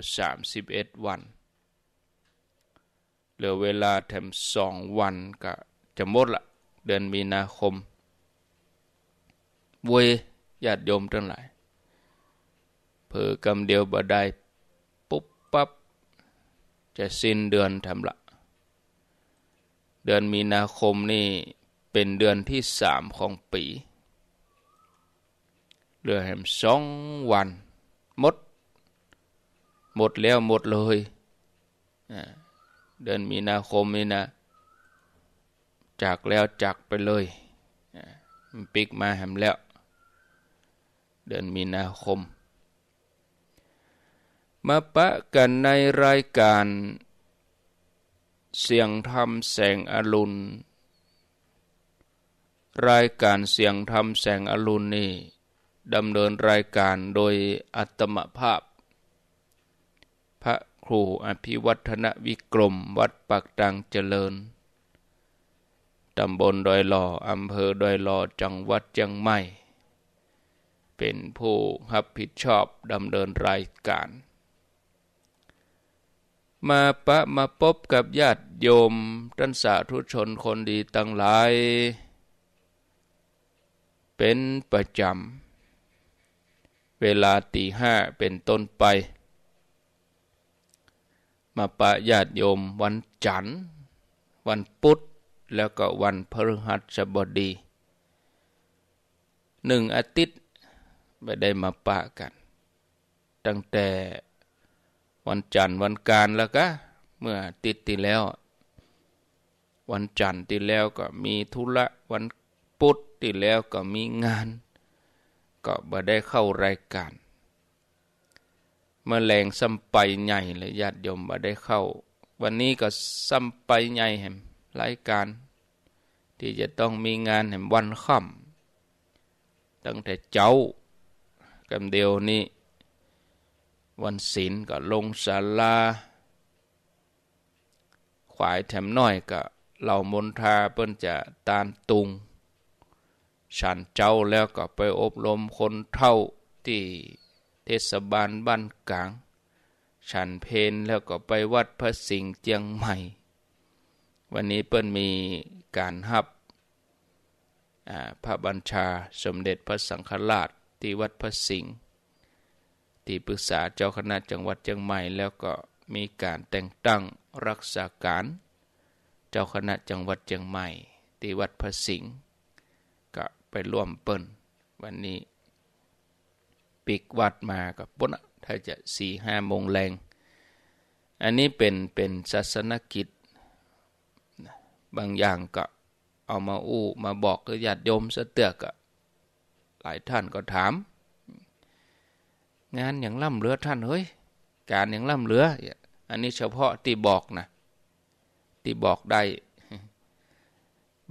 ่สามสิบเอ็ดวันเหลือเวลาแถมสองวันก็จะหมดละ เดือนมีนาคมเวยญาติโยมทั้งหลายเพอกำเดียวบดายปุ๊บ ปับ๊บ จะสิ้นเดือนทำละ เดือนมีนาคมนี่เป็นเดือน ที่สามของปีเหลือแหมสองวันมดหมดแล้วหมดเลย เดือนมีนาคมนี่นะ จากแล้วจากไปเลยปิกมาหมแล้ว เดือนมีนาคม มาปะกันในรายการ เสียงธรรมแสงอรุณ รายการเสียงธรรมแสงอรุณนี่ดำเนินรายการโดยอัตมภาพพระครูอภิวัฒนวิกรม วัดปากดังเจริญ ตำบลดอยหล่ออำเภอดอยหล่อจังหวัดเชียงใหม่ เป็นผู้รับผิดชอบดำเนินรายการ มาปะมาพบกับญาติโยมท่านสาธุชนคนดีตั้งหลาย เป็นประจำเวลาตีห้าเป็นต้นไปมาปะญาติโยมวันจันทร์วันพุธแล้วก็วันพฤหัสบดีหนึ่งอาทิตย์ไม่ได้มาปะกัน ตั้งแต่วันจันทร์วันการแล้วก็ เมื่อติดติแล้ว วันจันทร์ติแล้วก็มีธุระ วันพุธติแล้วก็มีงาน ก็ม่ได้เข้ารายการมแรงซ้ำไปใหญ่เลยญาติโยมมาได้เข้า วันนี้ก็ซ้ำไปใหญ่แห่มรายการ ที่จะต้องมีงานแห่มวันค่ำตั้งแต่เจ้ากันเดียวนี้ วันศีลก็ลงศาลา ขวายแถมน้อยก็เหล่ามนทาเปิ้นจะตานตุง ฉันเจ้าแล้วก็ไปอบรมคนเท่าที่เทศบาลบ้านกลาง ฉันเพนแล้วก็ไปวัดพระสิงห์เจียงใหม่ วันนี้เปิ้นมีการหับ พระบัญชาสมเด็จพระสังฆราชที่วัดพระสิงห์ที่ปรึกษาเจ้าคณะจังหวัดเจียงใหม่ แล้วก็มีการแต่งตั้งรักษาการ เจ้าคณะจังหวัดเจียงใหม่ที่วัดพระสิงห์ก็ไปร่วมเปิ้นวันนี้ิกวัดมากับปนถ้าจะสี่ห้าโมงแรง อันนี้เป็นเป็นศาสนกิจบางอย่างก็เอามาอู้มาบอกก็อยาดยมสเตือกหลายท่านก็ถาม งานอย่างล่ำเรือท่านเฮ้ยการอย่างล่ำเรือ อันนี้เฉพาะที่บอกนะที่บอกได้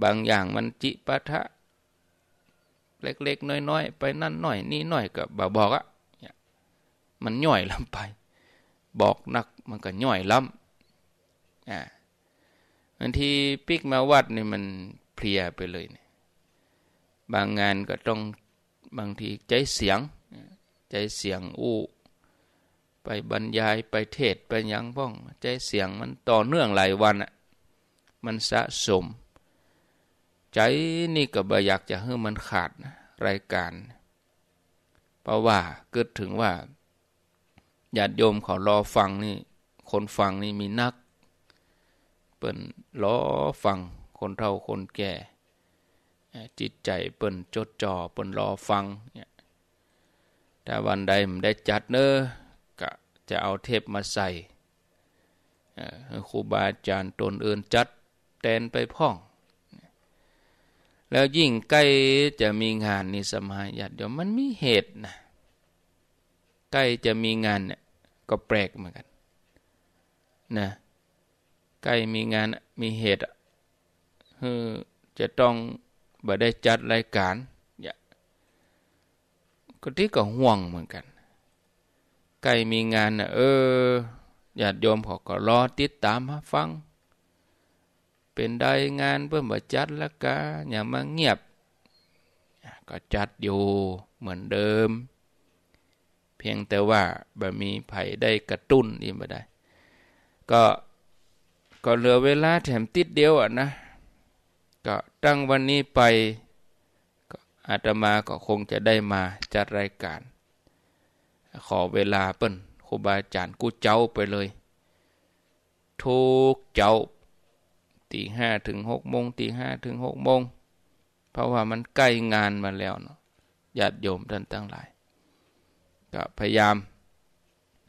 บางอย่างมันจิปะทะเล็ก ๆ น้อย ๆ ไป นั่นหน่อยนี่หน่อยก็บ่บอกอะมันย่อยล้ำไป บอกนักมันก็ย่อยล้ำอ่าบางทีปิกมาวัดนี่มันเพลียไปเลยเนี่ยบางงานก็ต้องบางทีใจเสียง ใจเสียงอู้ไปบรรยายไปเทศ ไปยังพ้องใจเสียงมันต่อเนื่องหลายวันอ่ะ มันสะสมใจนี่ก็บ่อยากจะให้มันขาดรายการ เพราะว่าเกิดถึงว่าญาติโยมเขารอฟังนี่ คนฟังนี่มีนัก เปิ้นรอฟัง คนเฒ่าคนแก่ จิตใจเปิ้นจดจ่อเปิ้นรอฟังเนี่ยถ้าวันใดมันได้จัดเนอะก็จะเอาเทปมาใส่ครูบาอาจารย์ตนเอื่นจัดแตนไปพ่องแล้วยิ่งใกล้จะมีงานนี่สมาญาติโยมมันมีเหตุนะใกล้จะมีงานเนี่ยก็แปลกเหมือนกันนะใกล้มีงานมีเหตุคือจะต้องบัได้จัดรายการอย่าก็ที่ก็ห่วงเหมือนกันใกล้มีงานเออญาติโยมเขาก็รอติดตามฟังเป็นได้งานเพื่อมาจัดละกะอย่ามาเงียบ ก็จัดอยู่เหมือนเดิม เพียงแต่ว่าบ่มีไผ่ได้กระตุ้นนี่บ่ได้ ก็ก็เหลือเวลาแถมติดเดียวอ่ะนะ ก็ตั้งวันนี้ไปก็อาตมาก็คงจะได้มาจัดรายการ ขอเวลาเปิ้นครูบาอาจารย์กูเจ้าไปเลยทุกเจ้าตีห้าถึงหกโมงตีห้าถึงหกโมงเพราะว่ามันใกล้งานมาแล้วเนาะญาติโยมท่านทั้งหลาย ก็พยายาม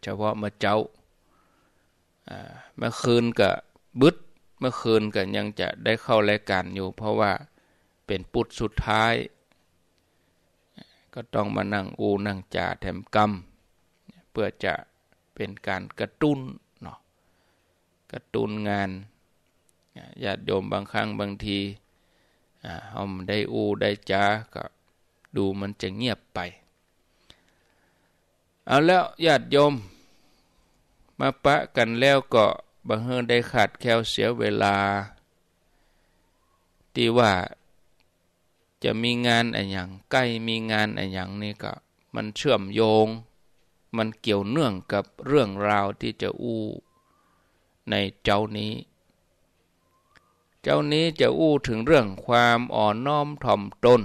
เฉพาะเมาเจ้าเมื่อคืนก็บึดเมื่อคืนก็ยังจะได้เข้ารายการอยู่ เพราะว่าเป็นปุตสุดท้าย ก็ต้องมานั่งอูนั่งจ่าแถมกรรม เพื่อจะเป็นการกระตุ้นเนาะกระตุ้นงานญาติโยมบางครั้งบางทีเอาได้อูได้จ้าก็ดูมันจะเงียบไป เอาแล้วญาติโยม มาปะกันแล้วก็บางเอิญได้ขาดแคลเสียเวลาที่ว่าจะมีงานอะไรอย่างใกล้มีงานอะไรอย่างนี้ก็มันเชื่อมโยง มันเกี่ยวเนื่องกับเรื่องราวที่จะอู้ในเจ้านี้เจ้านี้จะอู้ถึงเรื่องความอ่อนน้อมถ่อมตน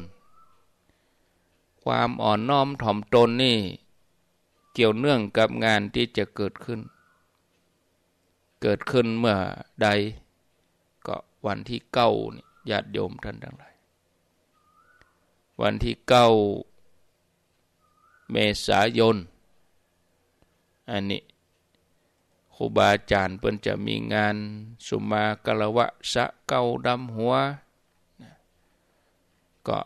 ความอ่อนน้อมถ่อมตนนี่ เกี่ยวเนื่องกับงานที่จะเกิดขึ้น เกิดขึ้นเมื่อใดก็วันที่เก้าญาติโยม ท่านทั้งหลายวันที่เก้าเมษายนอันนี้ครูบาอาจารย์เพิ่นจะมีงานสุมากาะวะสะเกาดำหัวก็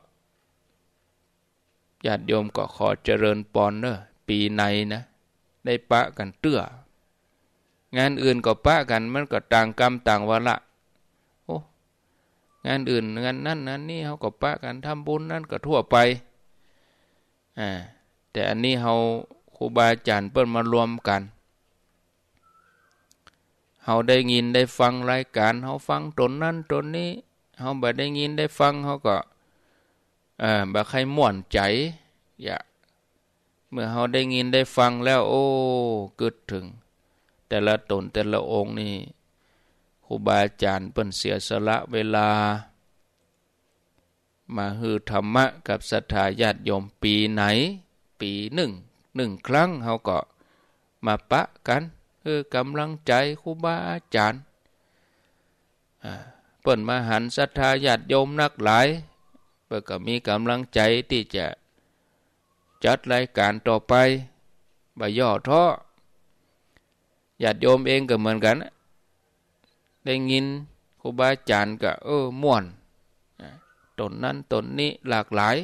ญาติโยมก็ขอเจริญปอนเนอะปีหนนะ ได้ปะกัน เตื้องานอื่นก็ปะกันมันก็ ต่างกรรมต่างวาระโอ้งานอื่น งานนั่นนั้นนี่เขาก็ปะกันทำบุญนั่นก็ทั่วไปอ่าแต่อันนี้เขาครูบาอาจารย์เพิ่นมารวมกันเฮาได้ยินได้ฟังรายการเฮาฟังตนนั่นตนนี้เฮาบ่ได้ยินได้ฟังเฮาก็เอ่อบ่ใครม่วนใจ อย่าเมื่อเฮาได้ยินได้ฟังแล้ว โอ้กึดถึง แต่ละตนแต่ละองค์นี่ครูบาอาจารย์เปิ้นเสียสละเวลา มาฮือธรรมะกับศรัทธาญาติโยมปีไหน ปีหนึ่งหนึ่งครั้งเฮาก็มาปะกันคือกำลังใจครูบาอาจารย์เปิ่นมาหันศรัทธาญาติโยมนักหลายเปิ่นก็มีกำลังใจที่จะจัดรายการต่อไปบ่ย่อท้อญาติโยมเองก็เหมือนกัน ได้ยินครูบาอาจารย์ก็ เออม่วนตนนั้นตนนี้หลากหลาย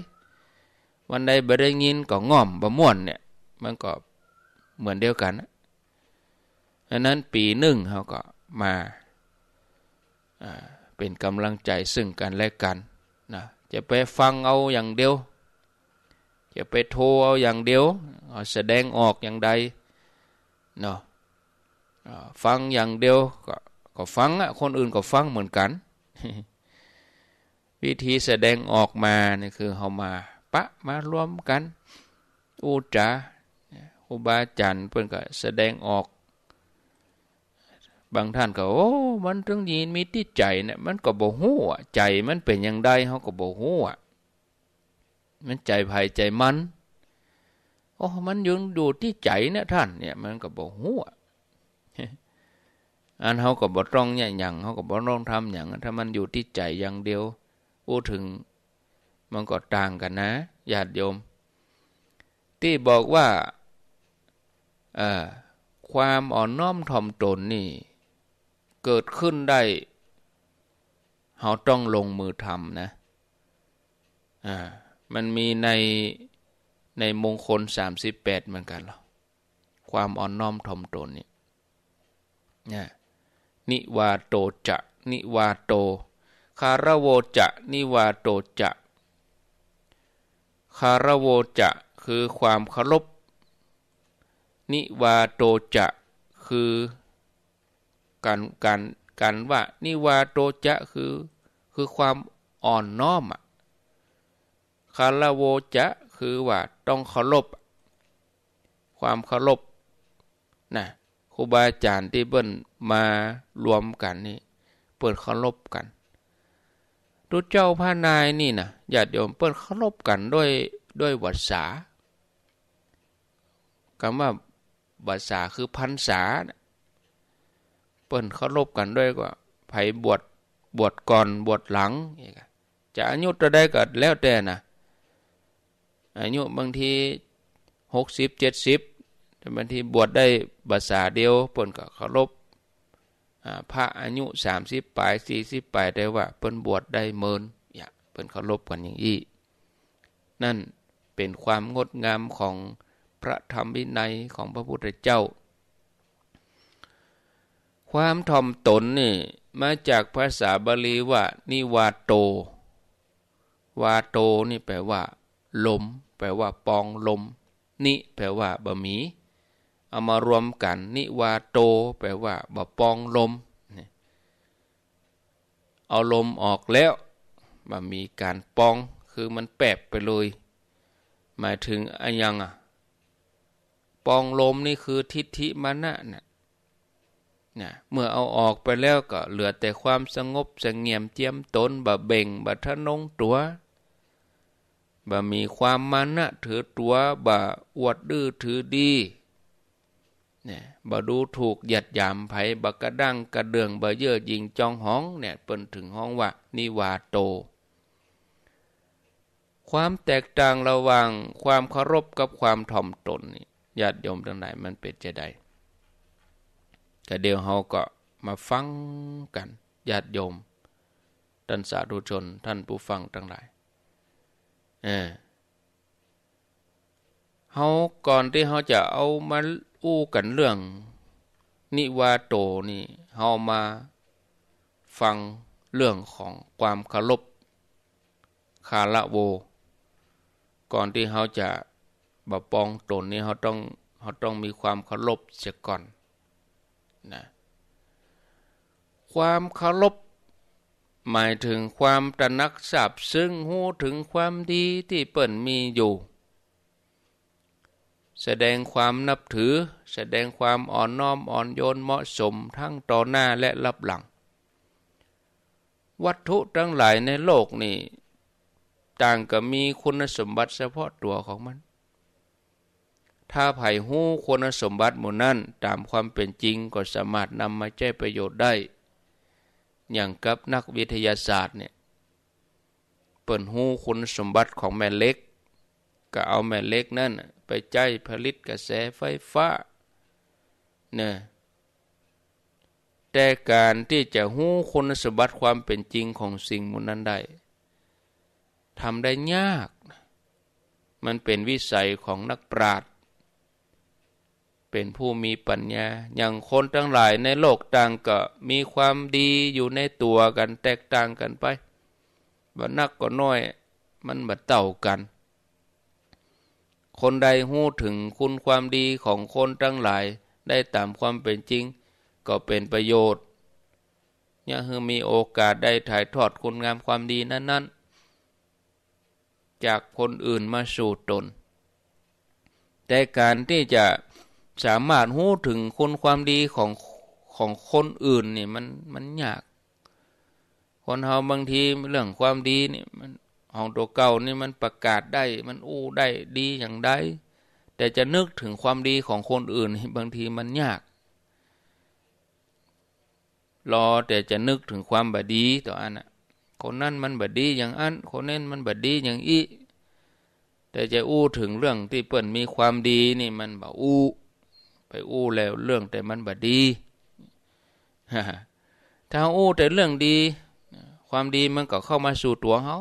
วันใดบ่ได้ยินก็ง่อมบ่ม่วนเนี่ยมันก็เหมือนเดียวกันนะดังนั้นปีหนึ่งเขาก็มาเป็นกำลังใจซึ่งกันและกันนะจะไปฟังเอาอย่างเดียว จะไปโทรเอาอย่างเดียวแสดงออกอย่างใดเนาะฟังอย่างเดียวกก็ฟังคนอื่นก็ฟังเหมือนกัน วิธีแสดงออกมานี่คือเขามาปะมารวมกันอุจาอุบาจันเพื่อนก็แสดงออกบางท่านก็โอ้ มันถึงยีนมีที่ใจเนี่ยมันก็บกหู้ใจมันเป็นอย่างใดเขาก็บกหู้มันใจภายใจมัน โอ้ มันยังดูที่ใจเนี่ยท่าน เนี่ย มันก็บกหู้อันเขาก็บ่ร้องเนี่ยอย่างเขาก็บ่ร้องทำอย่าง ถ้ามันอยู่ที่ใจอย่างเดียวอู้ถึง มันก็ต่างกันนะญาติโยม ที่บอกว่าความอ่อนน้อมถ่อมตนนี่เกิดขึ้นได้เราต้องลงมือทำนะ อ่า มันมีใน ในมงคล 38 เหมือนกันหรอความอ่อนน้อมถ่อมตนนี่นะนิวาโตจะนิวาโต คาระโวจะนิวาโตจะ คาระโวจะคือความเคารพ นิวาโตจะคือการการการว่านิวาโตจะคือคือความอ่อนน้อมอ่ะคารโวจะคือว่าต้องเคารพความเคารพนะครูบาอาจารย์ที่เบิ้นมารวมกันนี่เปิดเคารพกันทุเจ้าพระนายนี่นะอย่าเดี๋ยวเปิดเคารพกันด้วยด้วยวัษาคำว่าวัษาคือพันษานะเปิ่นเขาลบกันด้วยว่าไผบวชบวชก่อนบวชหลังจะอายุจะได้ก็แล้วแต่นะอายุบางทีหกสิบเจ็ดสิบแต่บางทีบวชได้ภาษาเดียวเปิ่นก็เคารพพระอายุสามสิบปลายสี่สิบปลายได้ว่าเปิ่นบวชได้เมินอย่าเปิ่นเคารพกันอย่างอี้นั่นเป็นความงดงามของพระธรรมวินัยของพระพุทธเจ้าความทอมตน นี่มาจากภาษาบาลีว่านิวาโต วาโตนี่แปลว่า ลม แปลว่า ปองลม นิแปลว่าบะหมี เอามารวมกัน นิวาโต แปลว่าบะปองลม เอาลมออกแล้วบะมีการปอง คือมันแปบไปเลย หมายถึงอะไรยังอ่ะ ปองลมนี่คือทิฏฐิมานะนะนะเมื่อเอาออกไปแล้วก็เหลือแต่ความสงบสงเงียมเจียมตนบะเบ่งบะทะนงตัวบะมีความมานะถือตัวบะอวดดื้อถือดีเนี่ยบะดูถูกหยัดยามไผบะกระดั้งกระเดืองบะเย่อหยิงจองห้องเนี่ยเปิ้นถึงห้องว่านิวาโต ความแตกต่างระหว่าง ความเคารพกับความถ่อมตนนี่ญาติโยมทั้งหลายมันเป็นจะใดก็เดี๋ยวเราก็มาฟังกัน ญาติโยมท่านสาธุชนท่านผู้ฟังทั้งหลาย เออเขาก่อนที่เขาจะเอามาอู้กันเรื่องนิวาโตนี่เขามาฟังเรื่องของความคารพคาละโว ก่อนที่เขาจะบะปองตนนี่เขาต้องเขาต้องมีความคารพเสียก่อนนะความเคารพหมายถึงความตระหนักสับซึ่งหูถึงความดีที่เปิ่นมีอยู่ แสดงความนับถือแสดงความอ่อนน้อมอ่อนโยนเหมาะสมทั้งต่อหน้าและรับหลัง วัตถุทั้งหลายในโลกนี่ต่างก็มีคุณสมบัติเฉพาะตัวของมันถ้าไผ่หู้คุณสมบัติหมูลนั้นตามความเป็นจริงก็สามารถนำมาใช้ประโยชน์ได้ อย่างกับนักวิทยาศาสตร์เนี่ยเปิดหู้คุณสมบัติของแม่เล็ก ก็เอาแม่เล็กนั่นไปใช้ผลิตกระแสไฟฟ้าเนี่ยแต่การที่จะหู้คุณสมบัติความเป็นจริงของสิ่งมูลนั้นได้ทำได้ยาก มันเป็นวิสัยของนักปราชญเป็นผู้มีปัญญาอย่างคนทั้งหลายในโลกต่างก็ มีความดีอยู่ในตัวกันแตกต่างกันไปบันักก็น้อย มันบัดเต่ากัน คนใดหู้ถึงคุณความดีของคนทั้งหลาย ได้ตามความเป็นจริง ก็เป็นประโยชน์ยังคือมีโอกาสได้ถ่ายทอดคุณงามความดีนั้นๆ จากคนอื่นมาสู่ตน แต่การที่จะสามารถหู้ถึงคนความดีของของคนอื่นนี่มันมันยาก คนเราบางทีเรื่องความดีนี่มันของตัวเก่านี่มันประกาศได้มันอู้ได้ดีอย่างใดแต่จะนึกถึงความดีของคนอื่นบางทีมันยาก รอแต่จะนึกถึงความบดีต่ออันน่ะคนนั้นมันบดีอย่างอันคนนั้นมันบดีอย่างอีแต่จะอู้ถึงเรื่องที่เปิ่นมีความดีนี่มันบ่อู้ไปอู้แล้วเรื่องแต่มันบดี ถ้าอู้แต่เรื่องดี ความดีมันก็เข้ามาสู่ตัวเขา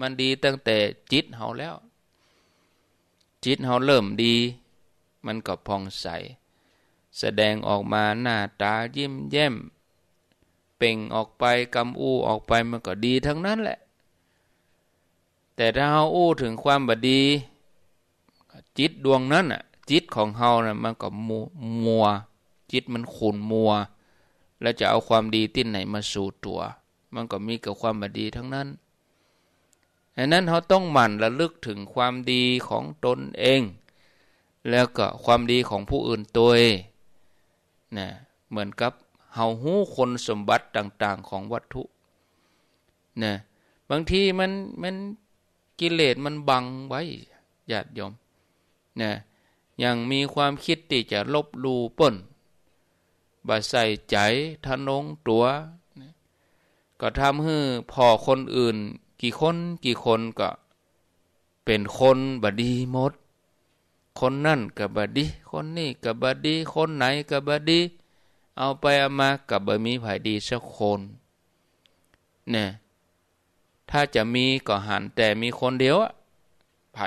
มันดีตั้งแต่จิตเขาแล้ว จิตเขาเริ่มดี มันก็พองใส แสดงออกมาหน้าตายิ้มแย้ม เป่งออกไปกำอู้ออกไปมันก็ดีทั้งนั้นแหละ แต่ถ้าเขาอู้ถึงความบดี จิตดวงนั้นอ่ะจิตของเฮานะ่ะมันก็มัวมวจิตมันขุนมัว แล้วจะเอาความดีที่ไหนมาสู่ตัว มันก็มีกับความบดีทั้งนั้นดังนั้นเขาต้องหมั่นระลึกถึงความดีของตนเอง แล้วก็ความดีของผู้อื่นตัวเนี่ะเหมือนกับเฮาหู้คนสมบัติต่างๆ ของวัตถุนะบางทีมันมันกิเลสมันบังไว้ญาติโยมนะยังมีความคิดที่จะลบดูป่นบาใส่ใจทะนงตัว ก็ทำให้พอคนอื่น กี่คนกี่คนก็เป็นคนบดีหมด คนนั่นกับบดี คนนี่กับบดี คนไหนกับบดี เอาไปเอามากับบมีผายดีสักคนเนี่ยถ้าจะมีก็หันแต่มีคนเดียวอะไผ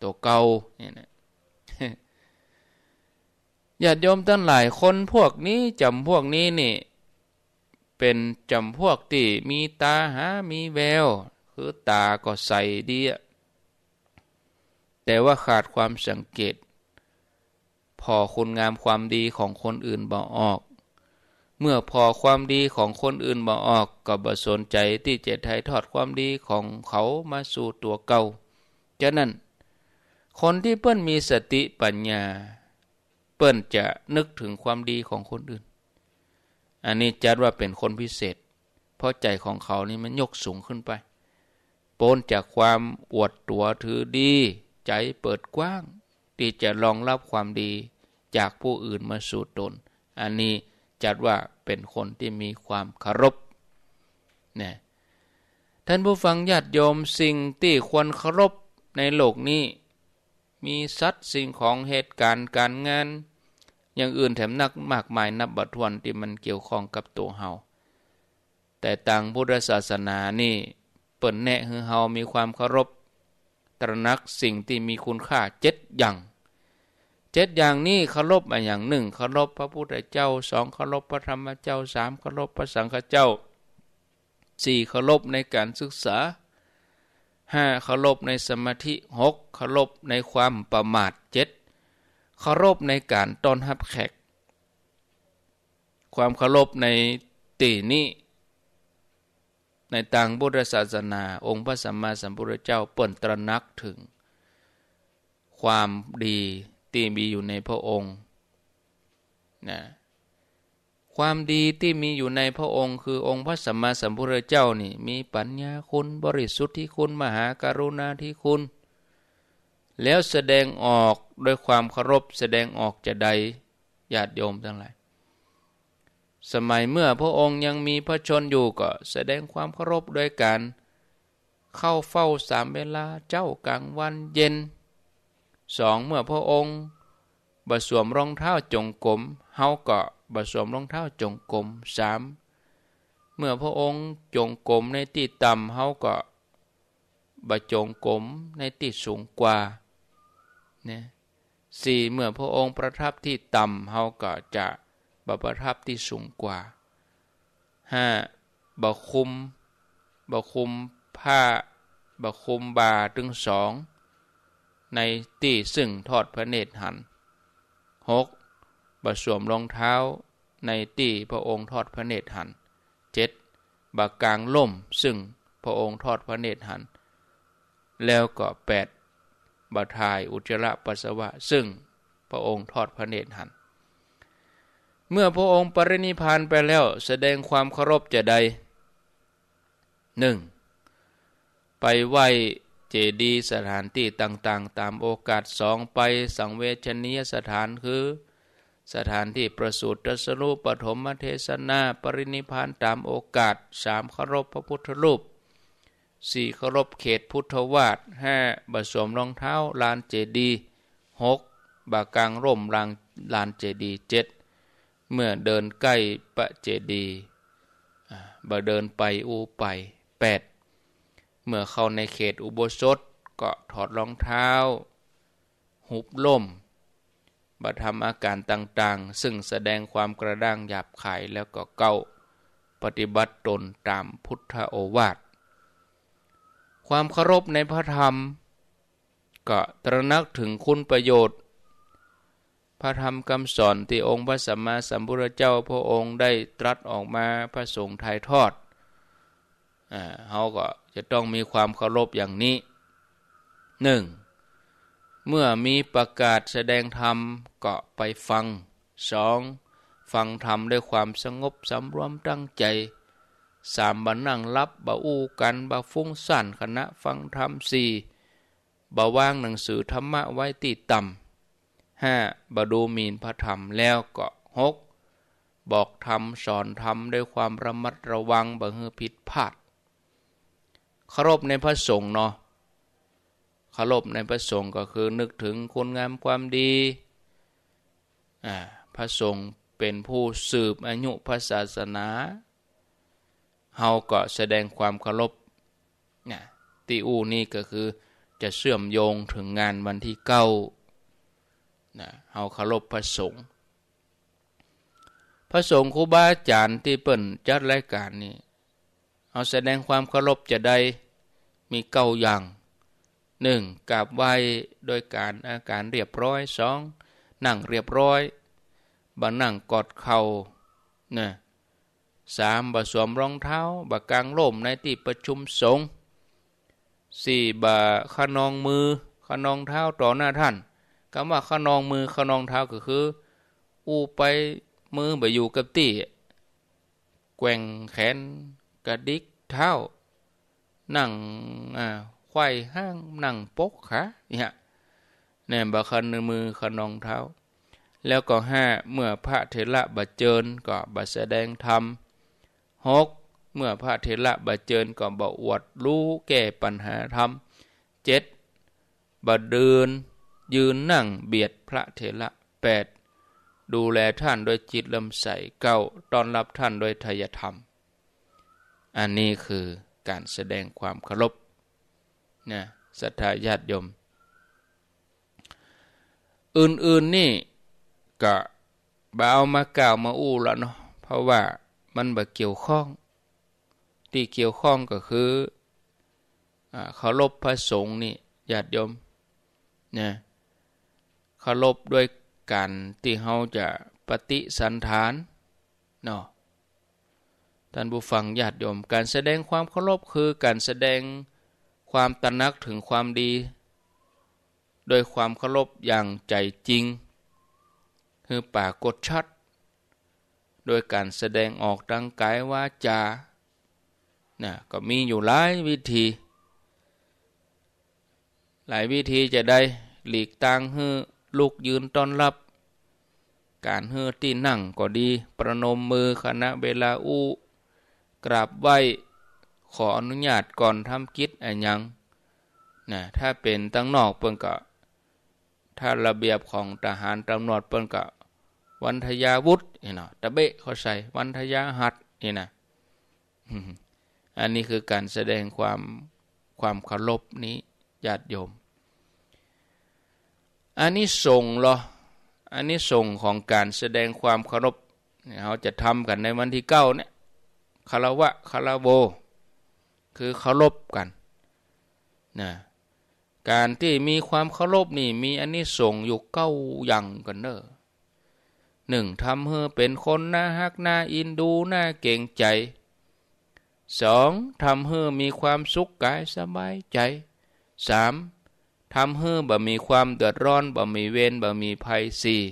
ตัวเก่าเนี่ยญาติโยมทั้งหลายคนพวกนี้จำพวกนี้นี่ เป็นจำพวกที่มีตาหา มีแวว คือตาก็ใสดีแต่ว่าขาดความสังเกต พอคุณงามความดีของคนอื่นบ่ออก เมื่อพอความดีของคนอื่นบ่ออก ก็บ่สนใจที่จะถ่ายทอดความดีของเขามาสู่ตัวเก่าฉะนั้นคนที่เพิ่นมีสติปัญญาเปิ้ลจะนึกถึงความดีของคนอื่น อันนี้จัดว่าเป็นคนพิเศษ เพราะใจของเขานี่มันยกสูงขึ้นไป โปนจากความอวดตัวถือดี ใจเปิดกว้าง ที่จะรองรับความดีจากผู้อื่นมาสู่ตน อันนี้จัดว่าเป็นคนที่มีความคารพนะท่านผู้ฟังญาติโยมสิ่งที่ควรเคารพในโลกนี้มีทรัพย์สิ่งของเหตุการณ์การงาน อย่างอื่นแถมนักมากมายนับบทวนที่มันเกี่ยวข้องกับตัวเฮาแต่ต่างพุทธศาสนานี่เปิดแนะให้เฮามีความเคารพ ตระนักสิ่งที่มีคุณค่าเจ็ดอย่างเจ็ดอย่างนี้เคารพอาอย่างหนึ่งเคารพพระพุทธเจ้าสองเคารพพระธรรมเจ้าสามเคารพพระสังฆเจ้าสี่เคารพในการศึกษาห้าเคารพในสมาธิหกเคารพในความประมาทเจ็ดเคารพในการต้อนรับแขกความเคารพในตีนี้ ในต่างบุทธศาสนา องค์พระสัมมาสัมพุทธเจ้าเปิดตรนักถึงความดีที่มีอยู่ในพระองค์นะความดีที่มีอยู่ในพระองค์คือองค์พระสัมมาสัมพุทธเจ้านี่มีปัญญาคุณบริสุทธิคุณมหาการุณาที่คุณ แล้วแสดงออกโดยความเคารพแสดงออกจะใดญาติโยมทั้งหลาย สมัยเมื่อพระองค์ยังมีพระชนอยู่ก็แสดงความเคารพโดยการ เข้าเฝ้าสามเวลาเจ้ากลางวันเย็นสองเมื่อพระองค์บสวมรองเท้าจงกรมเฮาก็บสมรองเท้าจงกรมสามเมื่อพระองค์จงกรมในที่ต่ำเขาก็บจงกรมในที่สูงกว่าเนี่ยสี่เมื่อพระองค์ประทับที่ต่ำเขาก็จะบประทับที่สูงกว่าห้าบคุมบคุมผ้าบคุมบาถึงสองในที่ซึ่งทอดพระเนตรหันหกบัสวมรองเท้าในตีพระองค์ทอดพระเนตรหันเจ็ดบักกลางล่ม ซึ่งพระองค์ทอดพระเนตรหันแล้วก็แปดบัทายอุจระปัสสาวะซึ่งพระองค์ทอดพระเนตรหันเมื่อพระองค์ปรินิพานไปแล้วแสดงความเคารพจะใดหนึ่งไปไหวเจดีสถานที่ต่างๆ ตามโอกาสสองไปสังเวชนียสถานคือสถานที่ประสูติตรัสรูปปฐมเทศนาปรินิพานตามโอกาสสามเคารพพระพุทธรูปสี่เคารพเขตพุทธวาดห้าบสวมรองเท้าลานเจดีหกบากางร่มรางลานเจดีเจ็ดเมื่อเดินใกล้ปะเจดีบเดินไปอูไปแปดเมื่อเข้าในเขตอุโบสถก็ถอดรองเท้าหุบล่มบัรทำอาการต่างๆ ซึ่งแสดงความกระด้างหยาบขายแล้วก็เก้าปฏิบัติตนตามพุทธโอวาท ความเคารพในพระธรรมก็ตระนักถึงคุณประโยชน์ พระธรรมคำสอนที่องค์พระสัมมาสัมพุทธเจ้าพระองค์ได้ตรัสออกมาพระสงฆ์ถ่ายทอด เขาก็จะต้องมีความเคารพอย่างนี้หนึ่งเมื่อมีประกาศแสดงธรรมก็ไปฟังสองฟังธรรมด้วยความสงบสำรวมตั้งใจสามบันนั่งรับบาอูกันบาฟุ้งสั่นคณะฟังธรรมสี่บาวางหนังสือธรรมะไว้ตีต่ำห้าบาดูมีนพระธรรมแล้วก็หกบอกธรรมสอนธรรมด้วยความระมัดระวังบงเฮือผิดพลาดครบในพระสงฆ์เนาะคารพในพระสงฆ์ก็คือนึกถึงคุณงามความดี พระสงฆ์เป็นผู้สืบอายุพระศาสนา เฮาก็แสดงความเคารพนะตีอูนี่ก็คือจะเชื่อมโยงถึงงานวันที่เก้าเฮาเคารพพระสงฆ์ พระสงฆ์ครูบาอาจารย์ที่เปิ่นจัดรายการนี้เฮาแสดงความเคารพจะได้มีเก้าอย่าง 1. กราบไหว้โดยการอาการเรียบร้อย 2. นั่งเรียบร้อยบะนั่งกอดเขา่านะสามบะสวมรองเท้าบะกางล่มในที่ประชุมสงฆ์สี่บะขนองมือขนองเท้าต่อหน้าท่านคำว่าขนองมือขนองเท้าก็คือ อูไปมือบะอยู่กับตี้แกว่งแขนกระดิกเท้านั่งอ่าควายห้างนั่งปกขาเนี่ยแนมบะคันมือขนองเท้า แล้วก็ห้าเมื่อพระเทระบะเจิญก็บะแสดงธรรมหกเมื่อพระเทระบะเจิญก็บะอวดรู้แก้ปัญหาธรรมเจ็ดบะเดินยืนนั่งเบียดพระเทระแปดดูแลท่านโดยจิตลำใส่เก้าต้อนรับท่านโดยทายธรรม อันนี้คือการแสดงความเคารพนะศรัทธาญาติโยม อื่นๆนี่ก็บเอามากล่าวมาอู้ละเนาะเพราะว่ามันบบเกี่ยวข้อง ที่เกี่ยวข้องก็คือเคารพพระสงฆ์นี่ญาติโยมนะเคารพด้วยการที่เขาจะปฏิสันฐานเนาะท่านผู้ฟังญาติโยม การแสดงความเคารพคือการแสดงความตระหนักถึงความดี โดยความเคารพอย่างใจจริงคือปากกดชัด โดยการแสดงออกทางกายวาจานะก็มีอยู่หลายวิธี หลายวิธีจะได้หลีกทางให้ลูกยืนต้อนรับ การเฮือที่นั่งก็ดี ประนมมือคณะเวลาอู้กราบไหวขออนุญาตก่อนทำกิจอันยังนะถ้าเป็นตั้งนอกเปิ้นก็ถ้าระเบียบของทหารตำรวจเปิ้นก็วันทยาวุฒิเนาะตะเบะเขาใส่ วันทยาหัด นี่นะอันนี้คือการแสดงความความเคารพนี้ ญาติโยม อันนี้ส่งเหรอ อันนี้ส่งของการแสดงความเคารพเขาจะทำกันในวันที่เก้าเนี่ยคารวะ คารวโวคือเคารพกันนะการที่มีความเคารพนี่มีอันนี้ส่งอยู่เก้าอย่างกันเนอหนึ่งทำให้เป็นคนน่าฮักน่าอินดูน่าเก่งใจสองทำให้มีความสุขกายสบายใจสามทำให้บ่มีความเดือดร้อนบ่มีเวรบ่มีภัยสี่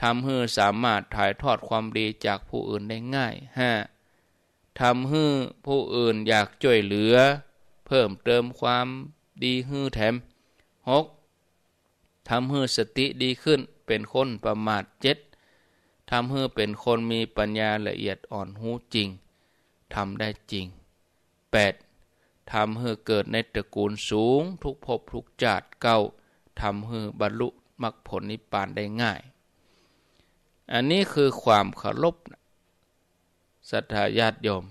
ทำให้สามารถถ่ายทอดความดีจากผู้อื่นได้ง่ายห้าทำให้ผู้อื่นอยากช่วยเหลือ เพิ่มเติมความดีใื้อแถมหกทำให้สติดีขึ้นเป็นคนประมาทเจ็ดทำให้เป็นคนมีปัญญาละเอียดอ่อนหูจริง ทำได้จริง 8. ทำให้เกิดในตระกูลสูงทุกภพทุกจาติเก้าทำให้บรรลุมรรคผลนิพพานได้ง่าย อันนี้คือความเคารพศรัทธาญาติโยม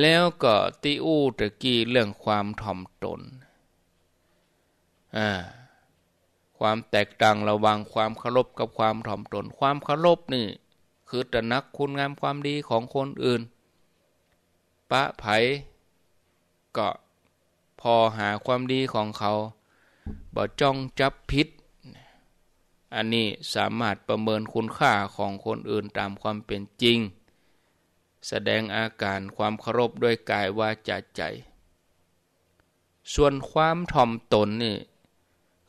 แล้วก็ติอู้ตะกี้เรื่องความถ่อมตน ความแตกต่างระวังความเคารพกับความถ่อมตน ความเคารพนี่คือตระหนักคุณงามความดีของคนอื่น ปะไผก็พอหาความดีของเขา บ่จ้องจับพิษอันนี้สามารถประเมินคุณค่าของคนอื่นตามความเป็นจริง แสดงอาการความเคารพด้วยกายวาจาใจ ส่วนความถ่อมตนนี่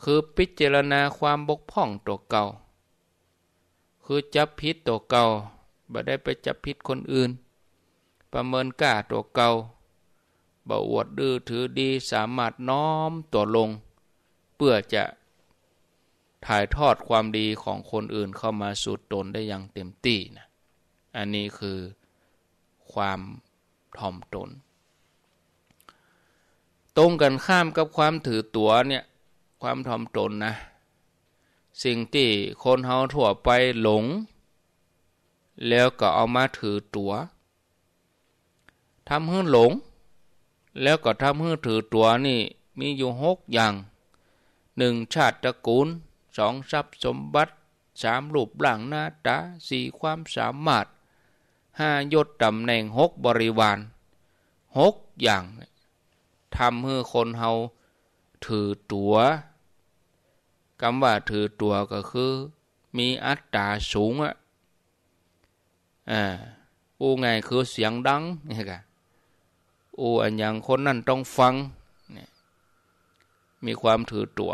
คือพิจารณาความบกพร่องตัวเก่า คือ จับพิษตัวเก่าบ่ได้ไปจับพิษคนอื่น ประเมินกล้าตัวเก่าบ่อวดดื้อถือดีสามารถน้อมตัวลงเพื่อจะถ่ายทอดความดีของคนอื่นเข้ามาสู่ตนได้อย่างเต็มที่นะ อันนี้คือ ความถ่อมตน ตรงกันข้ามกับความถือตัวเนี่ย ความถ่อมตนนะ สิ่งที่คนเฮาทั่วไปหลง แล้วก็เอามาถือตัวทำให้หลง แล้วก็ทำให้ถือตัวนี่มีอยู่หกอย่างหนึ่งชาติตระกูลสองทรัพย์สมบัติสามรูปร่างหน้าตาสี่ความสามารถห้ายศตำแหน่งหกบริวารหกอย่างทำให้คนเฮาถือตัวคำว่าถือตัวก็คือมีอัตราสูงอ่ะอ่าอู้ไงคือเสียงดังนี่กะอู้อันอย่างคนนั่นต้องฟัง มีความถือตัว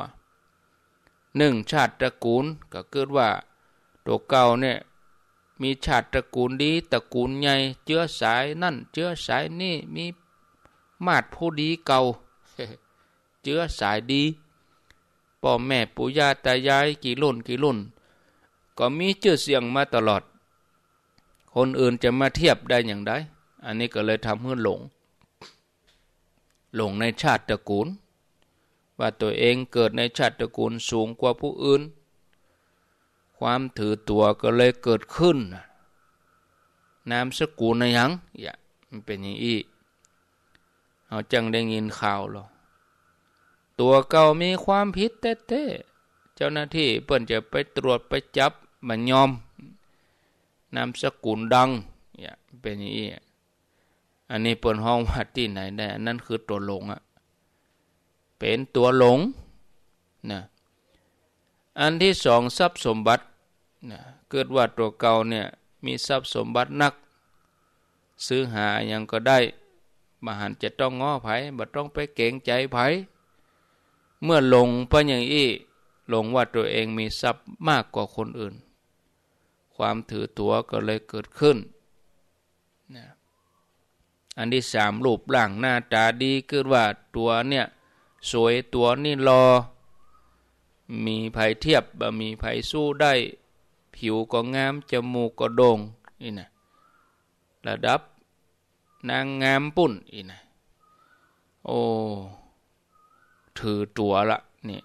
หนึ่งชาติตระกูลก็เกิดว่าตัวเก่าเนี่ยมีชาติตระกูลดีตระกูลใหญ่เชื้อสายนั่นเชื้อสายนี่มีมาดผู้ดีเก่าเชื้อสายดีพ่อแม่ปู่ย่าตายายกี่รุ่นกี่รุ่น ก็มีชื่อเสียงมาตลอด คนอื่นจะมาเทียบได้อย่างไรอันนี้ก็เลยทำให้หลงหลงในชาติตระกูลว่าตัวเองเกิดในชาติตระกูลสูงกว่าผู้อื่น ความถือตัวก็เลยเกิดขึ้นนามสกุลในยังอย่ามันเป็นอย่างอี้เอาจังได้ยินข่าวหรอตัวเก่ามีความผิดเต้เจ้าหน้าที่เปิ่นจะไปตรวจไปจับมันยอมนามสกุลดัง อย่าเป็นอย่างอี้อันนี้เปิ่นห้องว่าที่ไหนได้นั่นคือตัวลงอะเป็นตัวหลงนะ อันที่สองทรัพย์สมบัตินะเกิดว่าตัวเก่าเนี่ยมีทรัพย์สมบัตินัก ซื้อหายังก็ได้มหันจะต้องง้อไผ่บ่ต้องไปเก่งใจไผ่เมื่อหลงไปอย่างอี้หลงว่าตัวเองมีทรัพย์มากกว่าคนอื่น ความถือตัวก็เลยเกิดขึ้นนะ อันที่สามรูปร่างหน้าตาดีคือว่าตัวเนี่ยสวยตัวนี่รอ มีภัยเทียบบ่ มีภัยสู้ได้ ผิวก็งาม จมูกก็โด่งนี่นะระดับ นางงามปุ่นอีนะโอ้ ถือตัวละ นี่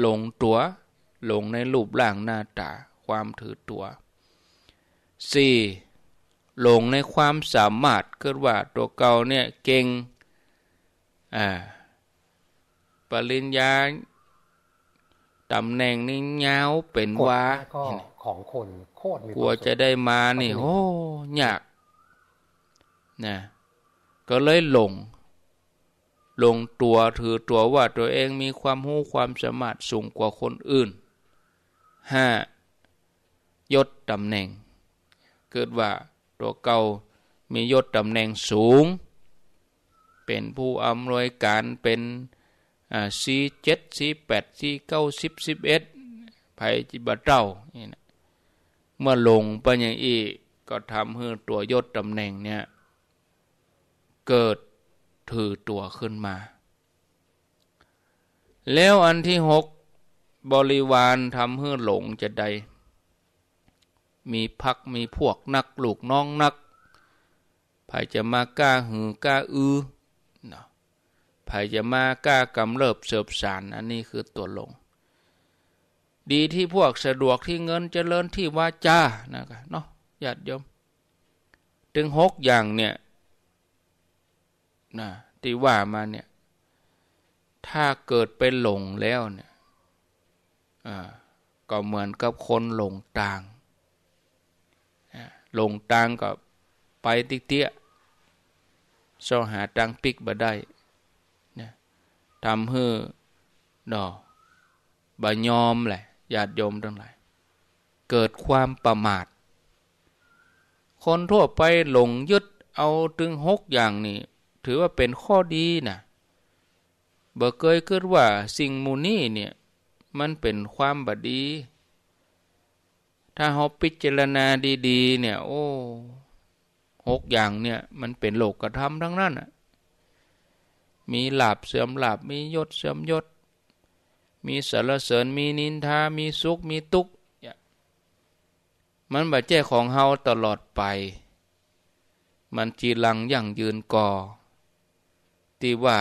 หลงตัวหลงในรูปร่างหน้าตา ความถือตัว 4. หลงในความสามารถเกิดว่าตัวเก่าเนี่ยเก่ง อ่าปริญญาตำแหน่งนี้เงาเป็นว่า็ของคนโคตรกลัวจะได้มานี่โอ้ยากนะก็เลยหลง ลงตัวถือตัวว่าตัวเองมีความหู้ความสามารถสูงกว่าคนอื่นห้ายศตำแหน่ง เกิดว่าตัวเก่ามียศตำแหน่งสูง เป็นผู้อำนวยการเป็นสี่เจ็ดสี่แปดสี่เก้าสิบสิบเอ็ด ภัยจิบะเจ้า เมื่อลงไปอย่างอีกก็ทำให้ตัวยศตำแหน่งเนี่ย เกิดถือตัวขึ้นมา แล้วอันที่หกบริวารทำให้หลงจะไดมีพักมีพวกนักลูกน้องนักภัยจะมากล้าหือกล้าอือภัยจะมากล้ากำเริบเสบสารอันนี้คือตัวลง ดีที่พวกสะดวกที่เงินจเจริญที่วาจานะครับเนาะญาติโยมถึงหกอย่างเนี่ยนะที่ว่ามาเนี่ย ถ้าเกิดเป็นหลงแล้วเนี่ย ก็เหมือนกับคนหลงตางหลงตางกับไปติเตี้ยเสาหาตังปิกบ่ได้ทำให้ดอบายอมแหละญาติโยมทั้งหลายเกิดความประมาท คนทั่วไปหลงยึดเอาถึงหกอย่างนี่ถือว่าเป็นข้อดีนะเบอเคยคิดว่าสิ่งมูนี่เนี่ยมันเป็นความบดี ถ้าเขาพิจารณาดี ๆ เนี่ยโอ้หกอย่างเนี่ยมันเป็นโลกกระทำทั้งนั้นอ่ะมีหลาบเสื่อมหลาบมียศเสื่อมยศ มีสารเสริญมีนินทามีสุขมีทุกข์มันบาดเจ้ของเฮาตลอดไป มันจีรังอย่างยืนก่อที่ว่า